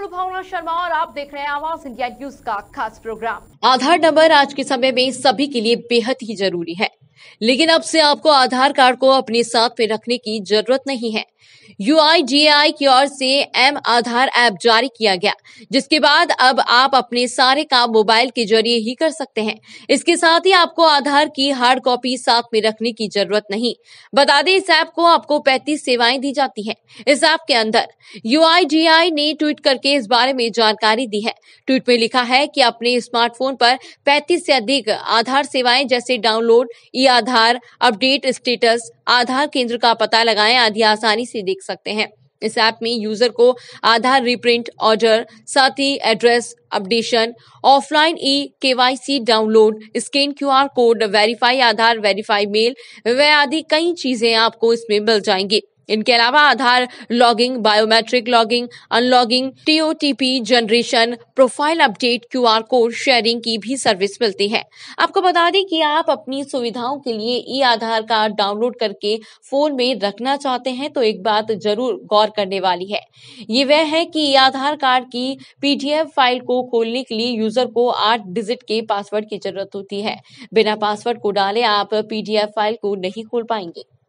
मैं लुभावना शर्मा और आप देख रहे हैं आवाज इंडिया न्यूज का खास प्रोग्राम आधार नंबर आज के समय में सभी के लिए बेहद ही जरूरी है लेकिन अब से आपको आधार कार्ड को अपने साथ में रखने की जरूरत नहीं है यू की ओर से एम आधार ऐप जारी किया गया जिसके बाद अब आप अपने सारे काम मोबाइल के जरिए ही कर सकते हैं इसके साथ ही आपको आधार की हार्ड कॉपी साथ में रखने की जरूरत नहीं बता दें इस ऐप को आपको 35 सेवाएं दी जाती हैं इस ऐप के अंदर यू ने ट्वीट करके इस बारे में जानकारी दी है ट्वीट में लिखा है कि अपने स्मार्टफोन पर पैतीस से अधिक आधार सेवाएं जैसे download e Aadhaar update status Aadhaar केंद्र का पता लगाएं आदि आसानी से देख सकते हैं इस ऐप में यूजर को आधार रिप्रिंट ऑर्डर साथ ही address updation offline e KYC download scan QR code verify Aadhaar verify mail वे आदि कई चीजें आपको इसमें मिल जाएंगी इनके अलावा Aadhaar locking biometric locking unlocking TOTP generation profile update QR code sharing की भी सर्विस मिलती है आपको बता दें कि आप अपनी सुविधाओं के लिए ई आधार कार्ड डाउनलोड करके फोन में रखना चाहते हैं तो एक बात जरूर गौर करने वाली है ये वह है कि ई आधार कार्ड की पीडीएफ फाइल को खोलने के लिए यूजर को आठ डिजिट के पासवर्ड की जरूरत होती है बिना पासवर्ड को डाले आप पीडीएफ फाइल को नहीं खोल पाएंगे